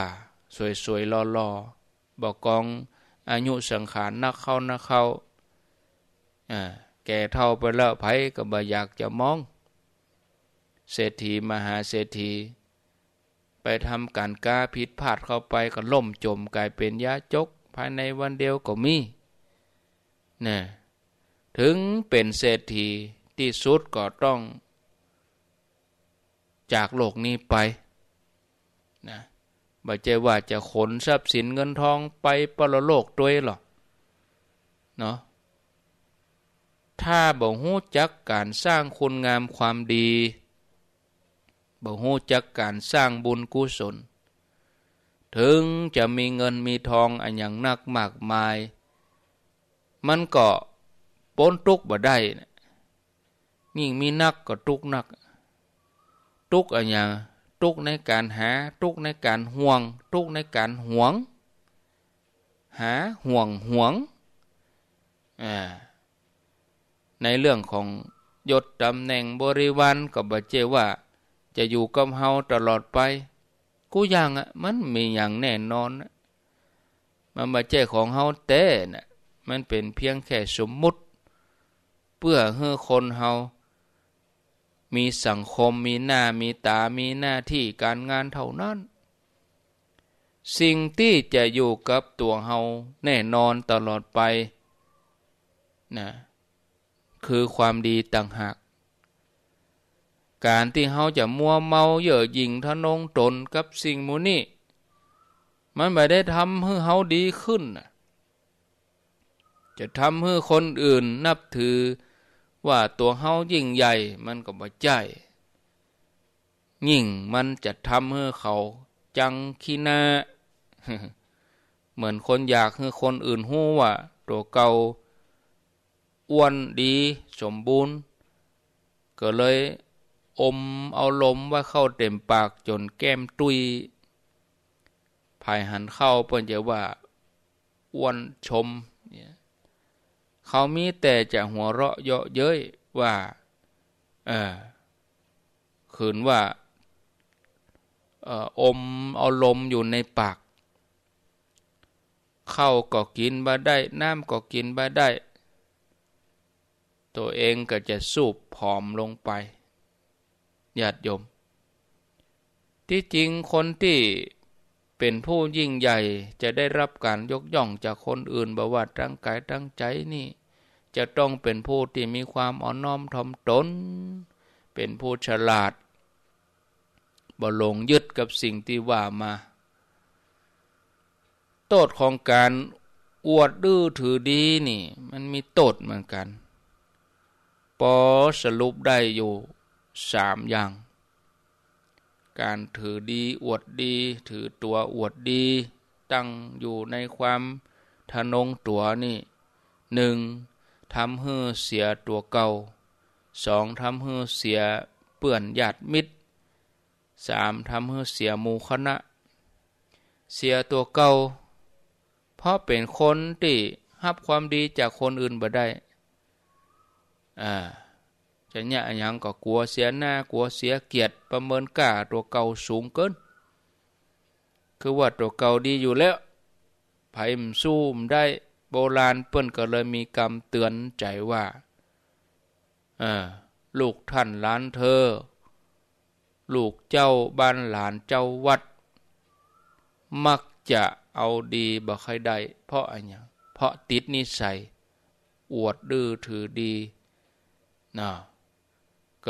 สวยๆรอๆบอกกองอายุสังขารนักเข้านักเข้าแก่เท่าไปแล้วไผก็บ่อยากจะมอง เศรษฐีมหาเศรษฐีไปทำการกาผิดพลาดเข้าไปก็ล่มจมกลายเป็นยะจกภายในวันเดียวก็มีนะถึงเป็นเศรษฐีที่สุดก็ต้อง จากโลกนี้ไป นะบ่ใจว่าจะขนทรัพย์สินเงินทองไปปรโลกด้วยหรอกเนาะ ถ้าบ่หู้จักการสร้างคุณงามความดีบ่หูจักการสร้างบุญกุศลถึงจะมีเงินมีทองอันอย่างนักมากมาย มันก็ป้นทุกบ่ได้นี่มีนักก็ทุกนักทุกอันอย่างทุกในการหาทุกในการห่วง ทุกในการหวง หาห่วงหวงในเรื่องของยศตำแหน่งบริวารก็บ่เจว่าจะอยู่กับเฮาตลอดไป กูยังอ่ะ มันมีอย่างแน่นอนมันมาแจ้ของเฮาแต่น่ะมันเป็นเพียงแค่สมมุติ เพื่อให้คนเฮามีสังคมมีหน้ามีตามีหน้าที่การงานเท่านั้น สิ่งที่จะอยู่กับตัวเฮาแน่นอนตลอดไปนะคือความดีต่างหากการที่เฮาจะมัวเมาเย่อหยิ่งทะนงตนกับสิ่งมูนี่มันไม่ได้ทำให้เฮาดีขึ้นจะทำให้คนอื่นนับถือ ว่าตัวเฮายิ่งใหญ่มันก็ไม่ใช่ยิ่งมันจะทำให้เขาจังขีนาเหมือนคนอยากให้คนอื่นหู้ว่า ตัวเก่าอ้วนดีสมบูรณ์ก็เลยอม เอาลม ว่าเข้าเต็มปากจนแก้มตุยภายหันเข้าเปิ้นจะว่าอ้วนชมเนี่ยเขามีแต่จะหัวเราะเยาะเย้ยว่าเออขืนว่าอมเอาลม อยู่ในปากเข้าก็กินบาได้น้ำก็กินบาได้ ตัวเองก็จะสูบ ผอมลงไปญาติโยม ที่จริงคนที่เป็นผู้ยิ่งใหญ่จะได้รับการยกย่องจากคนอื่นบว่าตั้งกายตั้งใจนี่จะต้องเป็นผู้ที่มีความอ่อนน้อมถ่อมตนเป็นผู้ฉลาดบ่หลงยึดกับสิ่งที่ว่ามาโทษของการอวดดื้อถือดีนี่ มันมีโทษเหมือนกันพอสรุปได้อยู่สามอย่าง การถือดีอวดดีถือตัวอวดดี ตั้งอยู่ในความทะนงตัวนี่ หนึ่งทำให้เสียตัวเก่าสองทำให้เสียเปื่อนหยาดมิดสามทำให้เสียมูคณะ เสียตัวเก่าเพราะเป็นคนที่รับความดีจากคนอื่นบ่ได้อ่าจะเนี่ยยังก็กลัวเสียหน้ากลัวเสียเกียรติประเมินก่าตัวเก่าสูงเกินคือว่าตัวเก่าดีอยู่แล้วไผ่สู้มได้โบราณเปิ้นก็เลยมีกรรมเตือนใจว่าเออลูกท่านหลานเธอลูกเจ้าบ้านหลานเจ้าวัด มักจะเอาดีบ่ใครได้เพราะอะไรเพราะติดนิสัยอวดดื้อถือดีนะ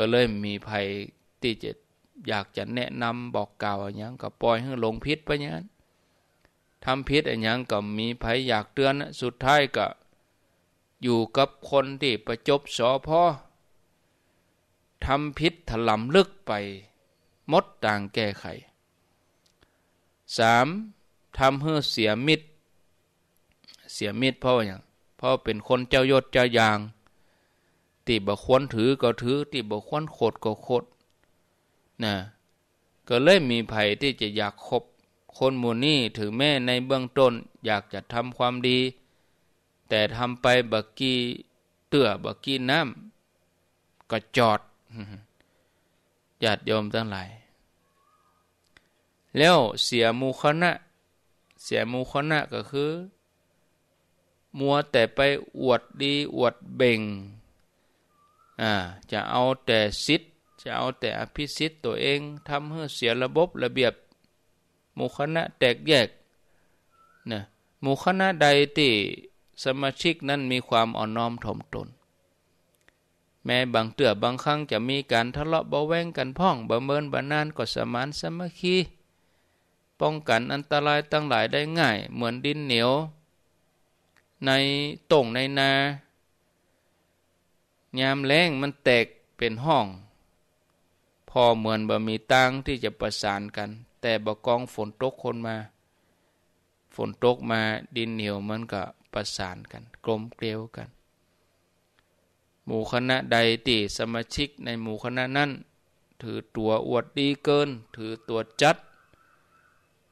ก็เลยมีภัยที่จะอยากจะแนะนำบอกกล่าวอย่างก็ปล่อยให้หลงพิษไปอย่างนั้นทำพิษอย่างก็มีภัยอยากเตือนสุดท้ายก็ อยู่กับคนที่ประจบสอพอทำพิษถล่มลึกไปมดต่างแก้ไข 3. ทำให้เสียมิตรเสียมิตรเพราะอย่างเพราะเป็นคนเจ้ายศเจ้ายางติบ่ควรถือก็ถือติบ่ควรโคดก็โคดนะก็เลยมีภัยที่จะอยากคบ คนหมู่นี้ถึงแม้ในเบื้องต้น อยากจะทำความดี แต่ทำไปบักกี้เตื่อบักกี้น้ำก็จอดญาติโยมทั้งหลาย แล้วเสียมูคณะเสียมูคณะก็คือ มัวแต่ไปอวดดี อวดเบ่งจะเอาแต่สิทธิ์จะเอาแต่อภิสิทธิ์ตัวเองทำให้เสียระบบระเบียบหมู่คณะแตกแยกนะหมู่คณะใดที่สมาชิกนั้นมีความอ่อนน้อมถ่อมตน แม้บางเตือบางครั้งจะมีการทะเลาะเบาแวงกันพ่องบะเมินบะนานก็สมานสมัคคีป้องกันอันตรายตั้งหลายได้ง่ายเหมือนดินเหนียวในต่งในนายามแรงมันแตกเป็นห้อง พอเหมือนบ่มีตังที่จะประสานกัน แต่บ่กองฝนตกคนมา ฝนตกมาดินเหนียวมันก็ประสานกันกลมเกลียวกัน หมู่คณะใดตีสมาชิกในหมู่คณะนั้น ถือตัวอวดดีเกิน ถือตัวจัด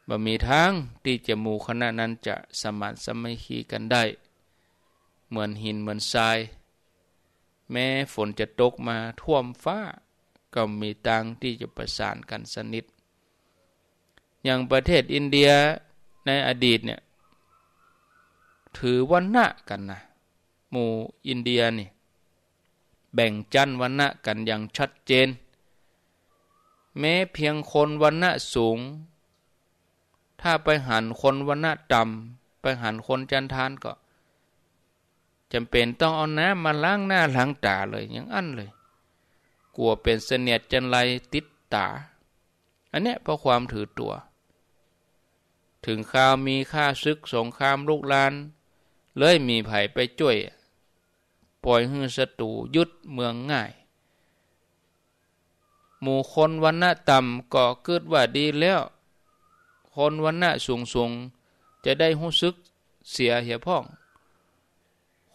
บ่มีทาง ที่จะหมู่คณะนั้นจะสมานสมัคคีกันได้ เหมือนหินเหมือนทรายแม้ฝนจะตกมาท่วมฟ้าก็มีตังที่จะประสานกันสนิทอย่างประเทศอินเดียในอดีตเนี่ยถือวันณะกันนะหมู่อินเดียนี่แบ่งจันวันณะกันอย่างชัดเจน แม้เพียงคนวันณะสูง ถ้าไปหันคนวันณะต่ำไปหันคนจันทานก็จำเป็นต้องเอาน้ำมาล้างหน้าล้างตาเลยยังอั้นเลย กลัวเป็นเสนียดจันไรติดตา อันเนี้ยเพราะความถือตัว ถึงข่าวมีค่าซึกสงครามลูกลาน เลยมีไผ่ไปช่วย ปล่อยหือศัตรูยุดเมืองง่าย หมู่คนวันณะต่ำก็เกิดว่าดีแล้ว คนวันณะสูงสูงจะได้หู้ซึกเสียเหียพ่อง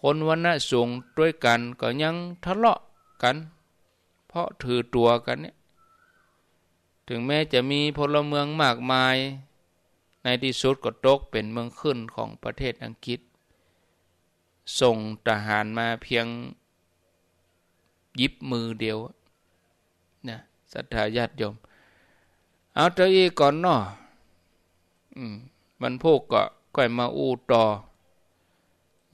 คนวันนะสูงด้วยกันก็ยังทะเลาะกัน เพราะถือตัวกันเนี่ยถึงแม้จะมีพลเมืองมากมาย ในที่สุดก็ตกเป็นเมืองขึ้นของประเทศอังกฤษ ส่งทหารมาเพียงยิบมือเดียวนะศรัทธาญาติโยม เอาเจ้าอีก่อนเนาะมันพวกก็ก่อยมาอู้ต่อ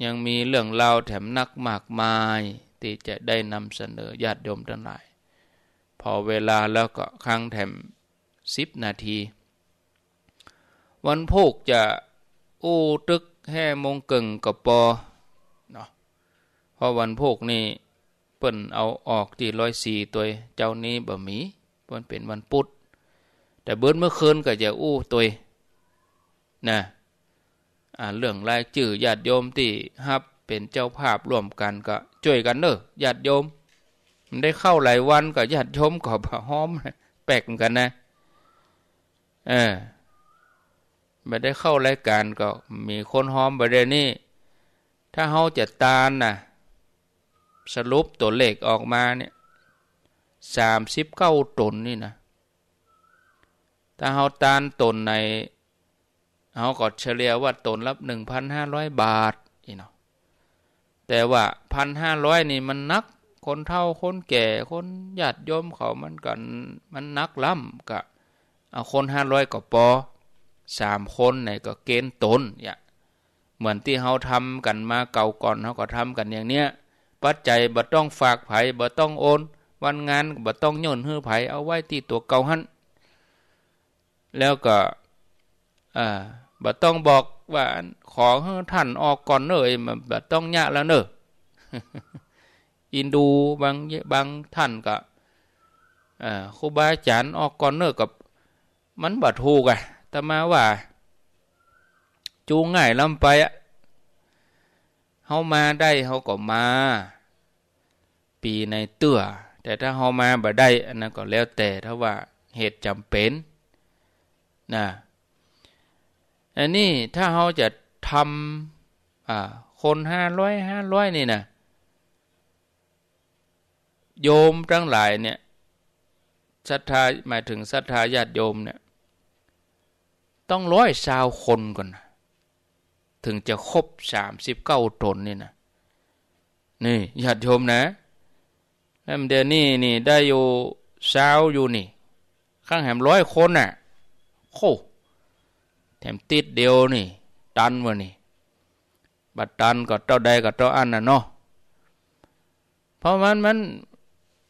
ยังมีเรื่องราวแถมนักมากมาย ที่จะได้นำเสนอญาติโยมทั้งหลายพอเวลาแล้วก็ครั้งแถมสิบนาที วันพุกจะอู้ตึกแห่มงกึ่งกับปอเนาะพอวันพุกนี่เปิ่นเอาออกที่ร้อยสี่ตัวเจ้านี้บะหมีเปิ่นเป็นวันพุธแต่เบิ้นเมื่อคืนก็จะอู้ตัวนะเรื่องรายจื่อญาติโยมที่ฮับเป็นเจ้าภาพร่วมกันก็ช่วยกันเนอะญาติโยม มันได้เข้าหลายวันก็ญาติโยมก็้อม แปลกกันนะเออไม่ได้เข้ารายการก็มีคนหอมปรเรนนี้ถ้าเขาจะตานนะสรุปตัวเลขออกมาเนี่ยสามสิบเก้าตนนี่นะ ถ้าเขาตานตนในเอากอดเฉลี่ยว่าตนรับหนึ่งพันห้าร้อยบาทอีเนาะแต่ว่าพันห้าร้อยนี่มันนักคนเท่าคนแก่คนญาติโยม เขามันกันมันนักล่ำกะเอาคนห้าร้อยก็พอสามคนในี่ก็เกณฑ์ตนเนี่ยเหมือนที่เขาทำกันมาเก่าก่อนเขาก็ทำกันอย่างเนี้ยปัจจัยบ่ต้องฝากไผ่บ่ต้องโอน วันงานบ่ต้องโยนเฮือไผ่เอาไว้ที่ตัวเก่าหันแล้วก็อ่าบัต้องบอกว่า ขอท่านออกก่อนเนอยมัต้องยะแล้วเนออินดูบางบางท่านก็ครูบาอาจารย์ออกก่อนเนอกับ มันบัดถูกอ่ะแต่มาว่า จูงง่ายลำไปอ่ะเฮามาได้เฮาก็มา ปีในเตื้อแต่ถ้าเฮามาบ่ได้ อันนั้นก็แล้วแต่ ถ้าว่า เหตุจำเป็นนะอันนี้ถ้าเราจะทำคนห้าร้อยห้าร้อยนี่นะ โยมทั้งหลายเนี่ยศรัทธาหมายถึงศรัทธาญาติโยมเนี่ย ต้องร้อยชาวคนก่อนนะถึงจะครบสามสิบเก้าตนนี่นะนี่ญาติโยมนะแล้วเดี๋ยวนี้นี่ ได้อยู่สาว อยู่นี่ ข้างแหมร้อยคนน่ะโคแถมติดเดียวนี่ ตันวะนี่บัดตันก็เจ้าใดก็เจ้าอันน่ะเนาะเพราะมันมัน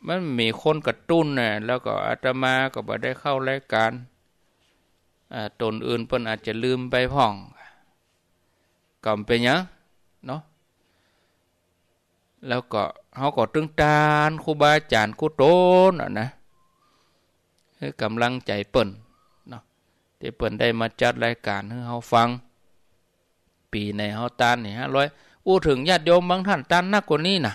มันมีคนกระตุ้นน่ะแล้วก็อาตมาก็บ่ได้เข้ารายการตนอื่นเพิ่นอาจจะลืมไปพ่องก็เป็นยังเนาะแล้วก็เขาก็ตึงตานครูบาอาจารย์ครูโตนนะคือกำลังใจเปิ่นที่เปิ่นได้มาจัดรายการให้เฮาฟังปีในเฮาตานนี่ฮะร้อยอู้ถึงญาติโยมบางท่านตานนักกว่านี้นะ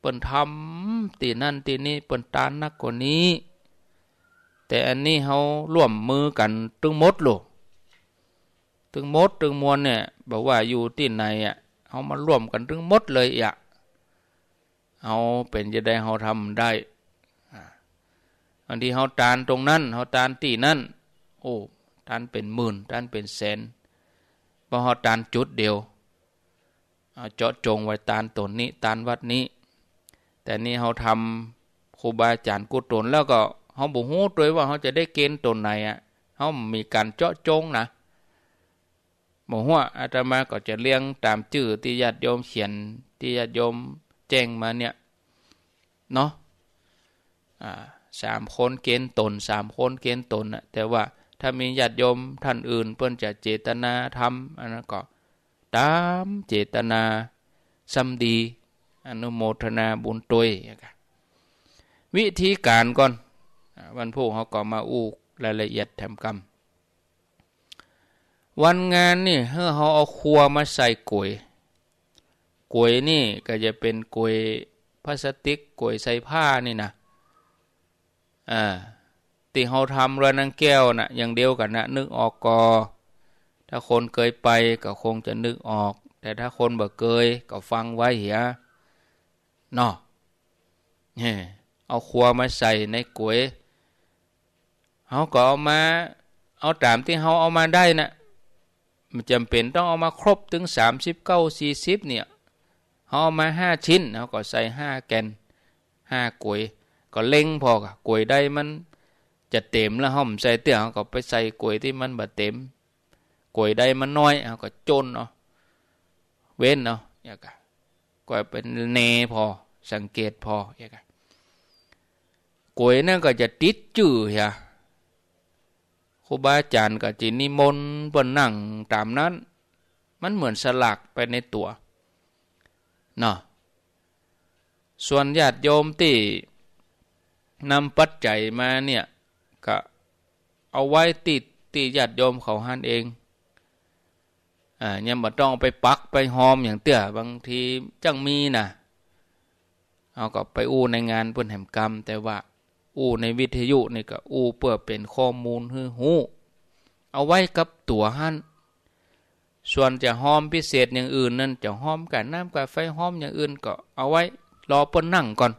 เปิ่นทำตีนั่นตีนี้ เปิ่นตานนักกว่านี้ แต่อันนี้เฮาร่วมมือกันตึงมดโลตึงมดตึงมวลเนี่ย บอกว่าอยู่ที่ไหนอ่ะเฮามาร่วมกันตึงมดเลยอ่ะเอาเป็นจะได้เฮาทำได้อันที่เขาตานตรงนั้นเขาตานตีนั่นโอ้ตานเป็นหมื่นตานเป็นแสนพอเขาตานจุดเดียวเจาะจงไว้ตานตนนี้ ตานวัดนี้ แต่นี่เขาทำครูบาอาจารย์กูตนแล้วก็เขาบุหูตัวว่าเขาจะได้เกณฑ์ตนไหนอ่ะเขามีการเจาะจงนะบอูหัวอาตมาก็จะเลี้ยงตามชื่อที่ญาติโยมเขียนที่ญาติโยมแจ้งมาเนี่ยเนาะอ่าสามคนเกณฑ์ตนสามคนเกณฑ์ตนนะแต่ว่าถ้ามีญาติโยมท่านอื่นเพื่อนจะเจตนาทำอันนั้นก็ตามเจตนาสัมดี อนุโมทนาบุญตัววิธีการก่อน วันพุธเขาก็มาอู้รายละเอียดแถมกรรมวันงานนี่เเขาเอาครัวมาใส่กลวยกลวยนี่ก็จะเป็นกลวยพลาสติกกลวยใส่ผ้านี่นะตีเขาทำเรือนังแก้วนะ่ะอย่างเดียวกันนะนึกออกกอถ้าคนเคยไปก็คงจะนึกออก แต่ถ้าคนบ่เคยก็ฟังไว้เหียนอเอาครัวมาใส่ในก๋วยเขาก็เอามา เอาตามที่เขาเอามาได้นะ่ะมันจำเป็นต้องเอามาครบถึงสามิบเก้าสี่สิบเนี่ยเขาเอามาห้าชิ้น เขาก็ใส่ห้าแกนห้าก๋วยก็เล็งพอกะกวยได้มัน จะเต็มแล้วห่อมใส่เตี้ยเขาก็ไปใส่กลวยที่มันบ่เต็มกลวยได้มันน้อยเขาก็จนเนาะเว้นเนาะอย่างกะก็เป็นเนพอสังเกตพออย่างกะกลวยนั่นก็จะติดจื่อฮะครูบาอาจารย์ก็จินิมนต์บนนั่งตามนั้น มันเหมือนสลักไปในตัวเนาะส่วนญาติโยมที่นำปัจจัยมาเนี่ยก็เอาไว้ติดติญาติโยมเขาหันเอง อ่าเนี่ยมต้องไปปักไปหอมอย่างเตี้ยบางทีจังมีนะเอาก็ไปอู้ในงานเพื่อนแห่งกรรม แต่ว่า อู้ในวิทยุนี่ก็อู้เพื่อเป็นข้อมูลฮือหูเอาไว้กับตัวหันส่วนจะหอมพิเศษอย่างอื่นนั่นจะหอมกับน้ำกับไฟหอมอย่างอื่น ก็เอาไว้รอเื่อนนั่งก่อน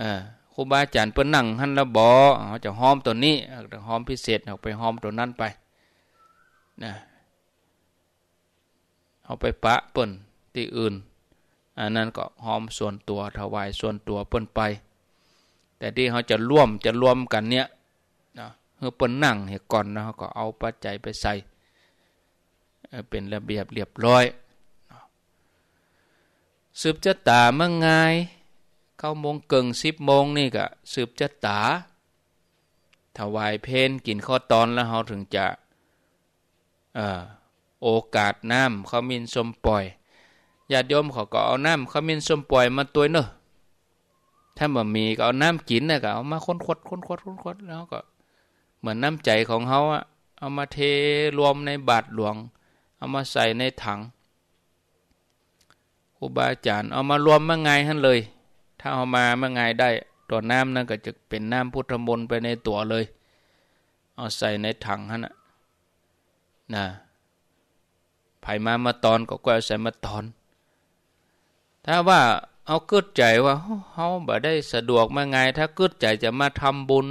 อ่าครูบาอาจารย์เปิ้นนั่งหันละบอเขาจะหอมตัวนี้หอมพิเศษเอาไปหอมตัวนั้นไปนะเอาไปปะเปิ้นที่อื่นอันนั้นก็หอมส่วนตัวถวายส่วนตัวเปิ้นไป แต่ที่เขาจะร่วมจะรวมกันเนี้ยนะเือเปิ้นนั่งเหตุก่อนนะเขาก็เอาปัจจัยไปใส่เป็นระเบียบเรียบร้อยสืบจะตาเมื่อไงเก้าโมงเกิงสิบโมงนี่ก็สืบจะตา ถวายเพนกินข้อตอนแล้วเขาถึงจะโอกาสน้ำเขามินสมปล่อยญาติโยมเขาก็เอาน้ำเขามินสมปล่อยมาตัวเนอะถ้าบ่มีก็เอาน้ำกินนะก็เอามาค้นวดค้นวดค้นวดแล้วก็เหมือนน้ำใจของเขาอะเอามาเทรวมในบาตรหลวง เอามาใส่ในถังอุบาจารย์เอามารวมเมอไงฮั่นเลยถ้าเอามาเมื่อไงได้ตัวน้ำนั่นก็จะเป็นน้ำพุทธมนต์ไปในตัวเลยเอาใส่ในถังฮะนะนะภายมามาตอนก็ก็เอาใส่มาตอนถ้าว่าเอาเกิดใจว่าเขาบ่ได้สะดวกเมื่อไง ถ้าเกิดใจจะมาทำบุญ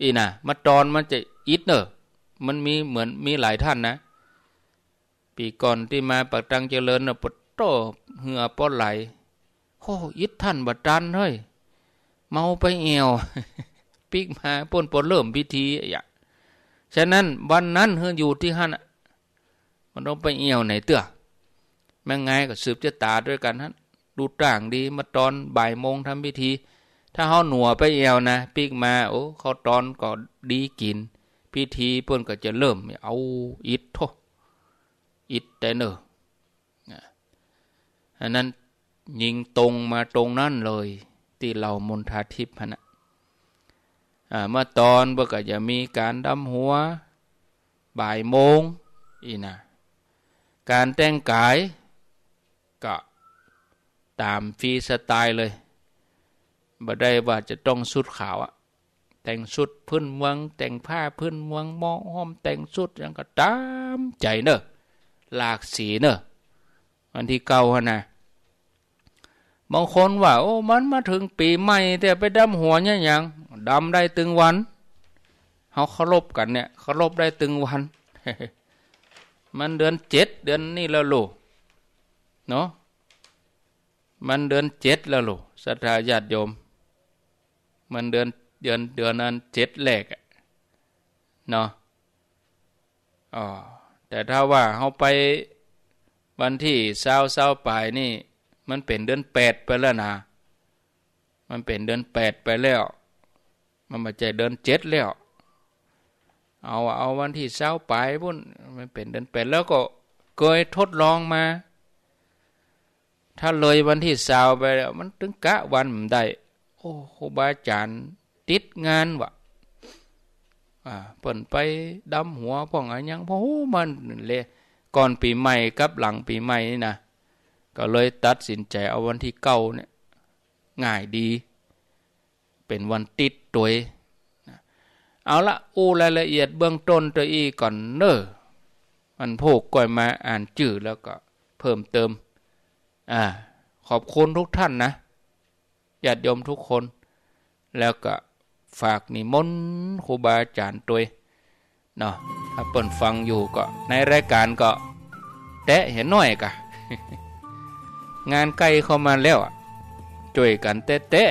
อีน่ะมาตอนมันจะอิดเนอะมันมีเหมือนมีหลายท่านนะ ปีก่อนที่มาปักตังเจริญเนอะปวดโตเหือปดไหลโ้ยิดท่านบัดจันเฮ้ยเมาไปเอวปิกมาปนปนเริ่มพิธีอย่าฉะนั้นวันนั้นเฮืออยู่ที่ฮั่นมันต้องไปเอวไหนเตื้อแม่งไงก็สืบจะตาด้วยกันฮะดูต่างดี มาตอนบ่ายโมงทำพิธี ถ้าเขาหนัวไปเอวนะปิกมาโอ้เขาตอนก็ดีกิน พิธีป่นก็จะเริ่มเอาอิดทอิดแต่เนออันนั้นยิงตรงมาตรงนั่นเลย ที่เรามนทาทิพย์นะเมื่อตอนเบิกจะมีการดำหัว บ่ายโมงอีนะการแต่งกายก็ตามฟีสไตล์เลยบ่ได้ว่าจะต้องสุดขาวอะแต่งสุดพื้นเมืองแต่งผ้าพื้นเมืองมองห้อมแต่งสุดยังก็ตามใจเนอะหลากสีเนอะอันที่เก่าฮะนะบางคนว่าโอ้มันมาถึงปีใหม่แต่ไปดำหัวเนี่ยยังดำได้ตึงวัน เขาเคารพกันเนี่ย เคารพได้ตึงวันมันเดือนเจ็ดเดือนนี่แล้วลูกเนาะมันเดือนเจ็ดแล้วลูกศรัทธาญาติโยม มันเดือนเดือนเดือนนั้นเจ็ดแหลกเนาะอ๋อแต่ถ้าว่าเขาไปวันที่เศร้าเศร้าปลายนี่มันเป็นเดือนแปดไปแล้วนะ มันเป็นเดือนแปดไปแล้ว มันมาใจเดือนเจ็ดแล้ว เอาเอาวันที่เช้าไปพุ่น มันเป็นเดือนแปดแล้วก็ เคยทดลองมา ถ้าเลยวันที่เช้าไปแล้ว มันถึงกะวันมันได้ โอ้ครูบาอาจารย์ติดงานวะอ่าเปิ่นไปดำหัวพ่องอะไรยังพ่อมันเลยก่อนปีใหม่กับหลังปีใหม่นี่นะก็เลยตัดสินใจเอาวันที่เก้าเนี่ย ง่ายดี เป็นวันติดตัวเอาละอู้รายละเอียดเบื้องต้นตัวอีก่อนเนอมันพูกก่อยมาอ่านจื่อแล้วก็เพิ่มเติม อ่า ขอบคุณทุกท่านนะญาติโยมทุกคน แล้วก็ฝากนิมนต์ครูบาอาจารย์ตัวเนาะถ้าเปิดฟังอยู่ก็ ในรายการก็ แตะเห็นหน่อยกะงานใกล้เข้ามาแล้วจ่วยกันเตะ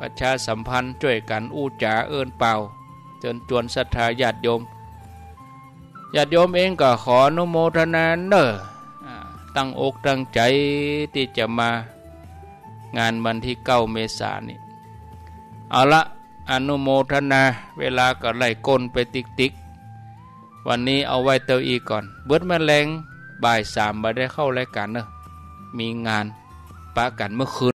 ประชาสัมพันธ์จ่วยกันอู้จ๋าเอินเป่า จนจวนศรัทธาญาติโยมญาติโยมเองก็ขออนุโมทนาเนอตั้งอกตั้ง ใจที่จะมางานวันที่เก้าเมษานี่ เอาละอนุโมทนา เวลาก็ ไล่ก้นไปติ๊กติกวันนี้เอาไว้เตาอีก่อน เบิดแมลงบ่ายสามมาได้เข้ารายการเนอะมีงานปะกันเมื่อคืน